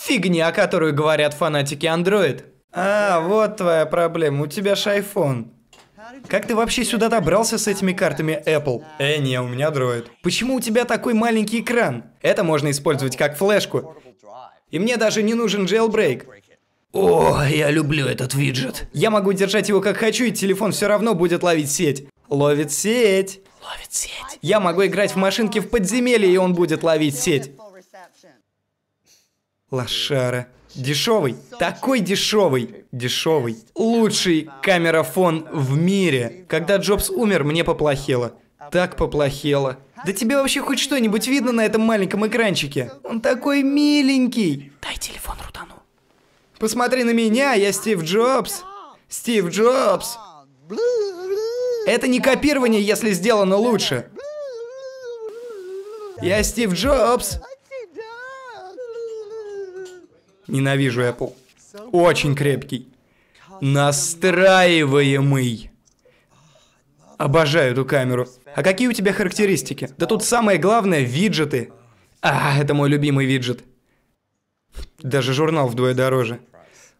Фигня, которую говорят фанатики Android. А, вот твоя проблема, у тебя же iPhone. Как ты вообще сюда добрался с этими картами Apple? Э, не, у меня дроид. Почему у тебя такой маленький экран? Это можно использовать как флешку. И мне даже не нужен jailbreak. О, я люблю этот виджет. Я могу держать его как хочу, и телефон все равно будет ловить сеть. Ловит сеть. Ловит сеть. Я могу играть в машинки в подземелье, и он будет ловить сеть. Лошара. Дешевый, такой дешевый, дешевый. Лучший камерафон в мире. Когда Джобс умер, мне поплохело. Так поплохело. Да тебе вообще хоть что-нибудь видно на этом маленьком экранчике? Он такой миленький. Дай телефон Рудану. Посмотри на меня, я Стив Джобс. Стив Джобс. Это не копирование, если сделано лучше. Я Стив Джобс. Ненавижу Apple. Очень крепкий. Настраиваемый. Обожаю эту камеру. А какие у тебя характеристики? Да тут самое главное – виджеты. А, это мой любимый виджет. Даже журнал вдвое дороже.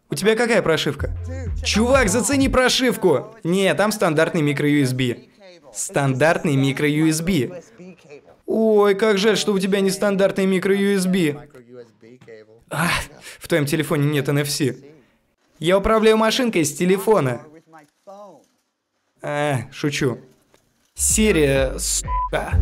У тебя какая прошивка? Чувак, зацени прошивку! Не, там стандартный микро-USB. Стандартный микро-USB. Ой, как жаль, что у тебя не стандартный микро-USB. А, в твоем телефоне нет NFC. Я управляю машинкой с телефона. А, шучу. Серия, сука.